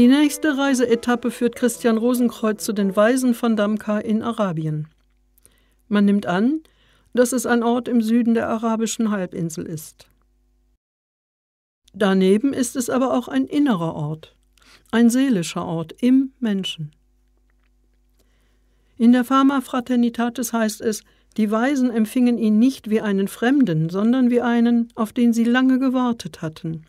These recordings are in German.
Die nächste Reiseetappe führt Christian Rosenkreuz zu den Weisen von Damka in Arabien. Man nimmt an, dass es ein Ort im Süden der arabischen Halbinsel ist. Daneben ist es aber auch ein innerer Ort, ein seelischer Ort im Menschen. In der Pharma Fraternitatis heißt es, die Weisen empfingen ihn nicht wie einen Fremden, sondern wie einen, auf den sie lange gewartet hatten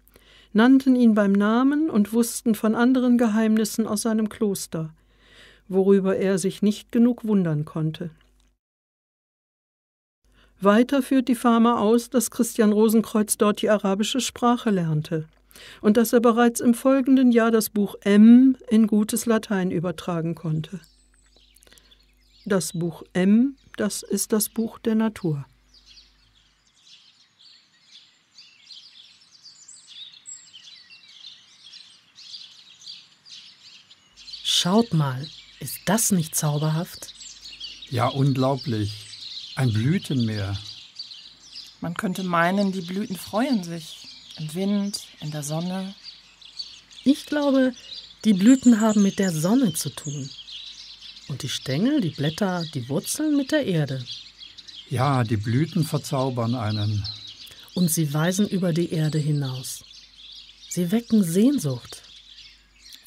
nannten ihn beim Namen und wussten von anderen Geheimnissen aus seinem Kloster, worüber er sich nicht genug wundern konnte. Weiter führt die Fama aus, dass Christian Rosenkreuz dort die arabische Sprache lernte und dass er bereits im folgenden Jahr das Buch M in gutes Latein übertragen konnte. Das Buch M, das ist das Buch der Natur. Schaut mal, ist das nicht zauberhaft? Ja, unglaublich. Ein Blütenmeer. Man könnte meinen, die Blüten freuen sich. Im Wind, in der Sonne. Ich glaube, die Blüten haben mit der Sonne zu tun. Und die Stängel, die Blätter, die Wurzeln mit der Erde. Ja, die Blüten verzaubern einen. Und sie weisen über die Erde hinaus. Sie wecken Sehnsucht.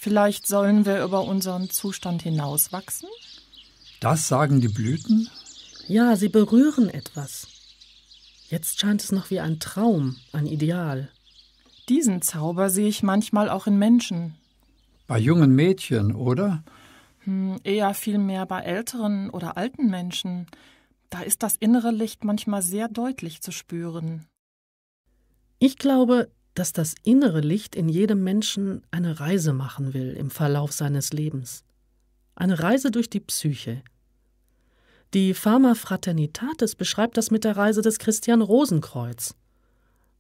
Vielleicht sollen wir über unseren Zustand hinauswachsen? Das sagen die Blüten? Ja, sie berühren etwas. Jetzt scheint es noch wie ein Traum, ein Ideal. Diesen Zauber sehe ich manchmal auch in Menschen. Bei jungen Mädchen, oder? Hm, eher vielmehr bei älteren oder alten Menschen. Da ist das innere Licht manchmal sehr deutlich zu spüren. Ich glaube, dass das innere Licht in jedem Menschen eine Reise machen will im Verlauf seines Lebens. Eine Reise durch die Psyche. Die Pharma Fraternitatis beschreibt das mit der Reise des Christian Rosenkreuz.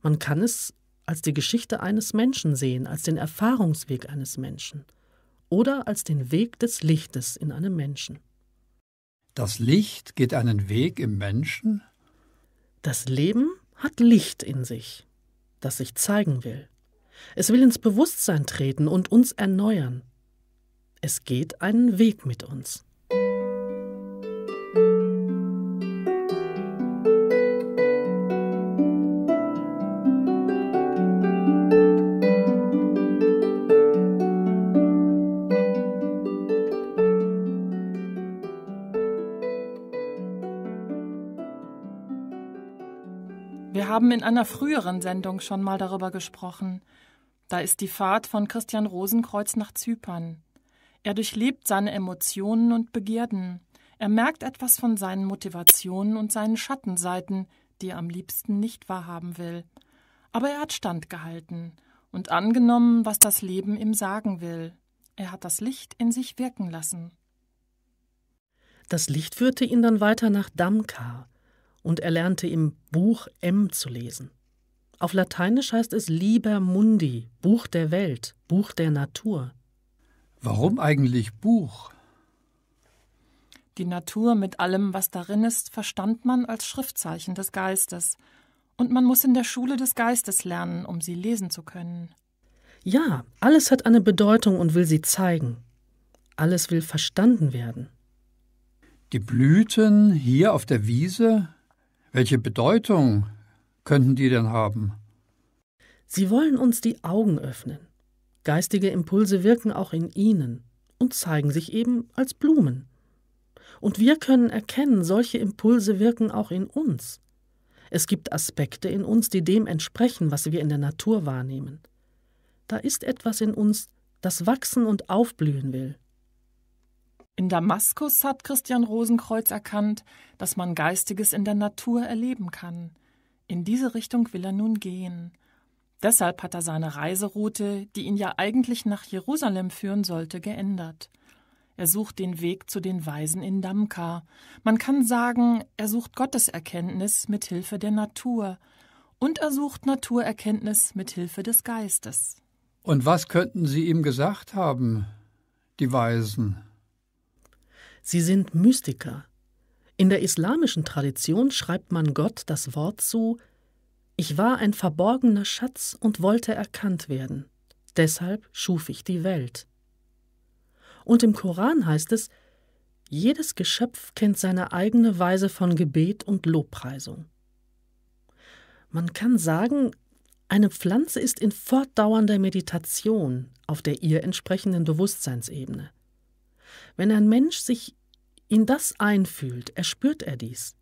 Man kann es als die Geschichte eines Menschen sehen, als den Erfahrungsweg eines Menschen oder als den Weg des Lichtes in einem Menschen. Das Licht geht einen Weg im Menschen? Das Leben hat Licht in sich das sich zeigen will. Es will ins Bewusstsein treten und uns erneuern. Es geht einen Weg mit uns. Wir haben in einer früheren Sendung schon mal darüber gesprochen. Da ist die Fahrt von Christian Rosenkreuz nach Zypern. Er durchlebt seine Emotionen und Begierden. Er merkt etwas von seinen Motivationen und seinen Schattenseiten, die er am liebsten nicht wahrhaben will. Aber er hat standgehalten und angenommen, was das Leben ihm sagen will. Er hat das Licht in sich wirken lassen. Das Licht führte ihn dann weiter nach Damkar, und er lernte im Buch M zu lesen. Auf Lateinisch heißt es Liber Mundi, Buch der Welt, Buch der Natur. Warum eigentlich Buch? Die Natur mit allem, was darin ist, verstand man als Schriftzeichen des Geistes. Und man muss in der Schule des Geistes lernen, um sie lesen zu können. Ja, alles hat eine Bedeutung und will sie zeigen. Alles will verstanden werden. Die Blüten hier auf der Wiese welche Bedeutung könnten die denn haben? Sie wollen uns die Augen öffnen. Geistige Impulse wirken auch in ihnen und zeigen sich eben als Blumen. Und wir können erkennen, solche Impulse wirken auch in uns. Es gibt Aspekte in uns, die dem entsprechen, was wir in der Natur wahrnehmen. Da ist etwas in uns, das wachsen und aufblühen will. In Damaskus hat Christian Rosenkreuz erkannt, dass man Geistiges in der Natur erleben kann. In diese Richtung will er nun gehen. Deshalb hat er seine Reiseroute, die ihn ja eigentlich nach Jerusalem führen sollte, geändert. Er sucht den Weg zu den Weisen in Damka. Man kann sagen, er sucht Gotteserkenntnis mit Hilfe der Natur und er sucht Naturerkenntnis mit Hilfe des Geistes. Und was könnten sie ihm gesagt haben, die Weisen? Sie sind Mystiker. In der islamischen Tradition schreibt man Gott das Wort zu Ich war ein verborgener Schatz und wollte erkannt werden. Deshalb schuf ich die Welt. Und im Koran heißt es Jedes Geschöpf kennt seine eigene Weise von Gebet und Lobpreisung. Man kann sagen, eine Pflanze ist in fortdauernder Meditation auf der ihr entsprechenden Bewusstseinsebene. Wenn ein Mensch sich in das einfühlt, erspürt er dies.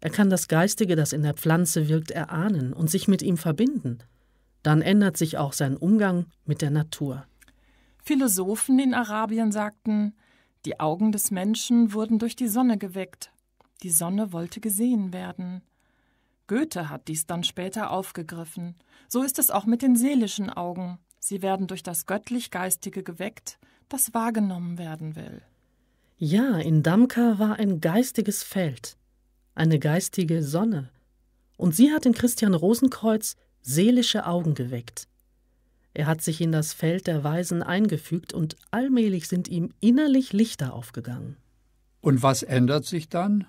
Er kann das Geistige, das in der Pflanze wirkt, erahnen und sich mit ihm verbinden. Dann ändert sich auch sein Umgang mit der Natur. Philosophen in Arabien sagten, die Augen des Menschen wurden durch die Sonne geweckt. Die Sonne wollte gesehen werden. Goethe hat dies dann später aufgegriffen. So ist es auch mit den seelischen Augen. Sie werden durch das göttlich Geistige geweckt, das wahrgenommen werden will. Ja, in Damka war ein geistiges Feld, eine geistige Sonne. Und sie hat in Christian Rosenkreuz seelische Augen geweckt. Er hat sich in das Feld der Weisen eingefügt und allmählich sind ihm innerlich Lichter aufgegangen. Und was ändert sich dann?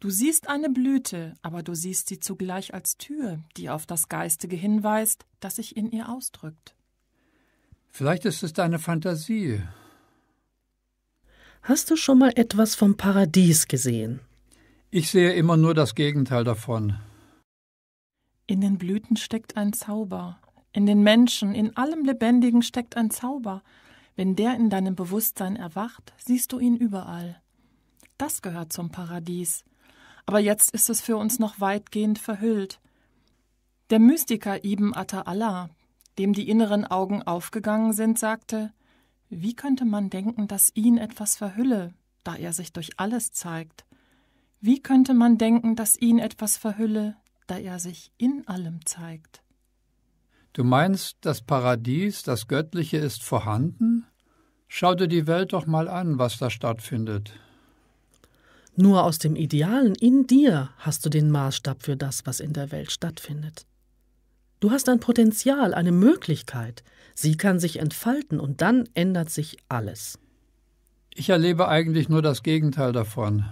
Du siehst eine Blüte, aber du siehst sie zugleich als Tür, die auf das Geistige hinweist, das sich in ihr ausdrückt. Vielleicht ist es deine Fantasie. Hast du schon mal etwas vom Paradies gesehen? Ich sehe immer nur das Gegenteil davon. In den Blüten steckt ein Zauber. In den Menschen, in allem Lebendigen steckt ein Zauber. Wenn der in deinem Bewusstsein erwacht, siehst du ihn überall. Das gehört zum Paradies. Aber jetzt ist es für uns noch weitgehend verhüllt. Der Mystiker Ibn Atta Allah dem die inneren Augen aufgegangen sind, sagte Wie könnte man denken, dass ihn etwas verhülle, da er sich durch alles zeigt? Wie könnte man denken, dass ihn etwas verhülle, da er sich in allem zeigt? Du meinst, das Paradies, das Göttliche ist vorhanden? Schau dir die Welt doch mal an, was da stattfindet. Nur aus dem Idealen in dir hast du den Maßstab für das, was in der Welt stattfindet. Du hast ein Potenzial, eine Möglichkeit. Sie kann sich entfalten und dann ändert sich alles. Ich erlebe eigentlich nur das Gegenteil davon.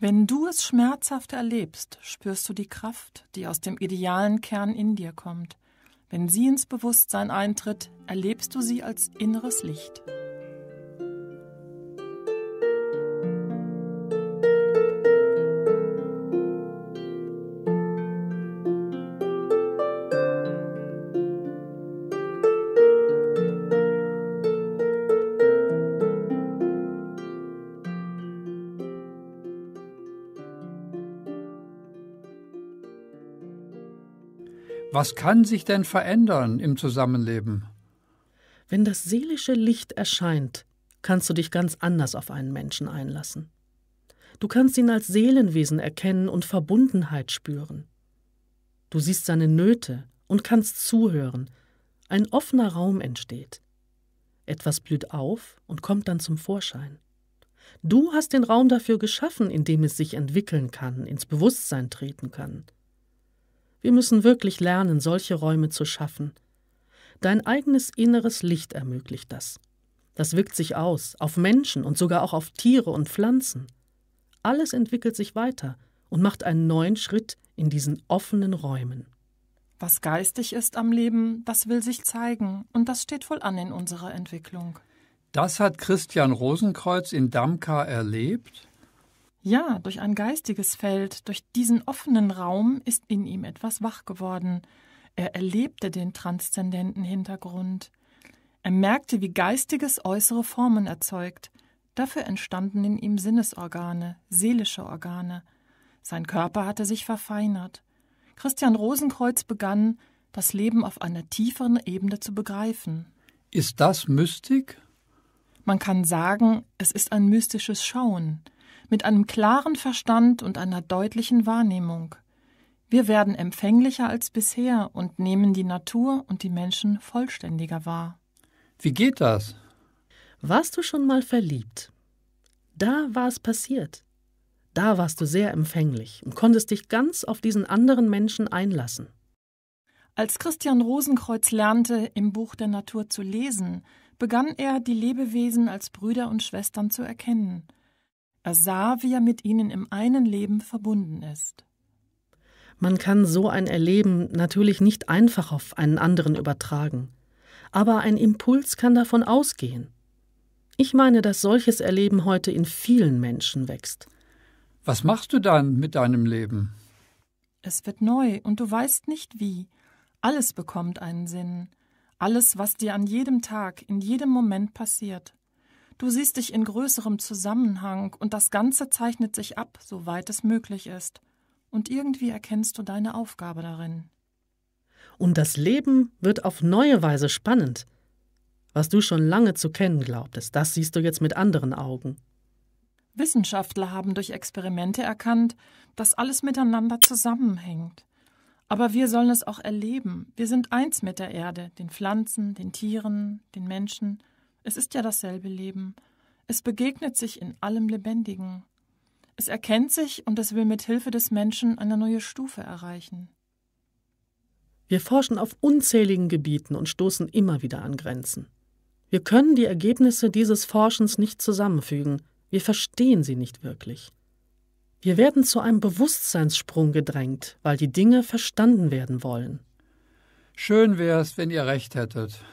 Wenn du es schmerzhaft erlebst, spürst du die Kraft, die aus dem idealen Kern in dir kommt. Wenn sie ins Bewusstsein eintritt, erlebst du sie als inneres Licht. Was kann sich denn verändern im Zusammenleben? Wenn das seelische Licht erscheint, kannst du dich ganz anders auf einen Menschen einlassen. Du kannst ihn als Seelenwesen erkennen und Verbundenheit spüren. Du siehst seine Nöte und kannst zuhören. Ein offener Raum entsteht. Etwas blüht auf und kommt dann zum Vorschein. Du hast den Raum dafür geschaffen, in dem es sich entwickeln kann, ins Bewusstsein treten kann. Wir müssen wirklich lernen, solche Räume zu schaffen. Dein eigenes inneres Licht ermöglicht das. Das wirkt sich aus, auf Menschen und sogar auch auf Tiere und Pflanzen. Alles entwickelt sich weiter und macht einen neuen Schritt in diesen offenen Räumen. Was geistig ist am Leben, das will sich zeigen, und das steht wohl an in unserer Entwicklung. Das hat Christian Rosenkreuz in Damka erlebt ja, durch ein geistiges Feld, durch diesen offenen Raum ist in ihm etwas wach geworden. Er erlebte den transzendenten Hintergrund. Er merkte, wie Geistiges äußere Formen erzeugt. Dafür entstanden in ihm Sinnesorgane, seelische Organe. Sein Körper hatte sich verfeinert. Christian Rosenkreuz begann, das Leben auf einer tieferen Ebene zu begreifen. Ist das Mystik? Man kann sagen, es ist ein mystisches Schauen mit einem klaren Verstand und einer deutlichen Wahrnehmung. Wir werden empfänglicher als bisher und nehmen die Natur und die Menschen vollständiger wahr. Wie geht das? Warst du schon mal verliebt? Da war es passiert. Da warst du sehr empfänglich und konntest dich ganz auf diesen anderen Menschen einlassen. Als Christian Rosenkreuz lernte, im Buch der Natur zu lesen, begann er, die Lebewesen als Brüder und Schwestern zu erkennen – er sah, wie er mit ihnen im einen Leben verbunden ist. Man kann so ein Erleben natürlich nicht einfach auf einen anderen übertragen, aber ein Impuls kann davon ausgehen. Ich meine, dass solches Erleben heute in vielen Menschen wächst. Was machst du dann mit deinem Leben? Es wird neu und du weißt nicht wie. Alles bekommt einen Sinn. Alles, was dir an jedem Tag, in jedem Moment passiert. Du siehst dich in größerem Zusammenhang und das Ganze zeichnet sich ab, soweit es möglich ist. Und irgendwie erkennst du deine Aufgabe darin. Und das Leben wird auf neue Weise spannend. Was du schon lange zu kennen glaubtest, das siehst du jetzt mit anderen Augen. Wissenschaftler haben durch Experimente erkannt, dass alles miteinander zusammenhängt. Aber wir sollen es auch erleben. Wir sind eins mit der Erde, den Pflanzen, den Tieren, den Menschen. Es ist ja dasselbe Leben. Es begegnet sich in allem Lebendigen. Es erkennt sich und es will mit Hilfe des Menschen eine neue Stufe erreichen. Wir forschen auf unzähligen Gebieten und stoßen immer wieder an Grenzen. Wir können die Ergebnisse dieses Forschens nicht zusammenfügen, wir verstehen sie nicht wirklich. Wir werden zu einem Bewusstseinssprung gedrängt, weil die Dinge verstanden werden wollen. Schön wär's, wenn ihr recht hättet.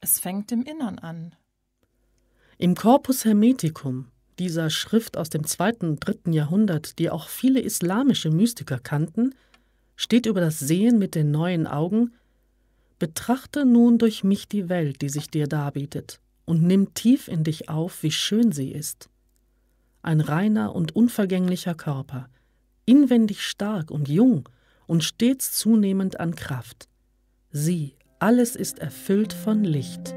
Es fängt im Innern an. Im Corpus Hermeticum, dieser Schrift aus dem zweiten und dritten Jahrhundert, die auch viele islamische Mystiker kannten, steht über das Sehen mit den neuen Augen Betrachte nun durch mich die Welt, die sich dir darbietet, und nimm tief in dich auf, wie schön sie ist. Ein reiner und unvergänglicher Körper, inwendig stark und jung und stets zunehmend an Kraft. Sie alles ist erfüllt von Licht.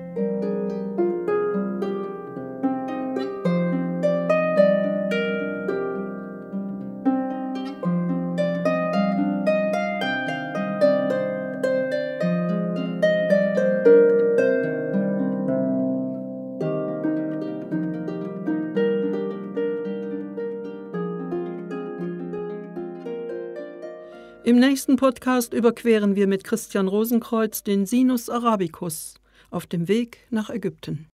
nächsten Podcast überqueren wir mit Christian Rosenkreuz den Sinus Arabicus auf dem Weg nach Ägypten.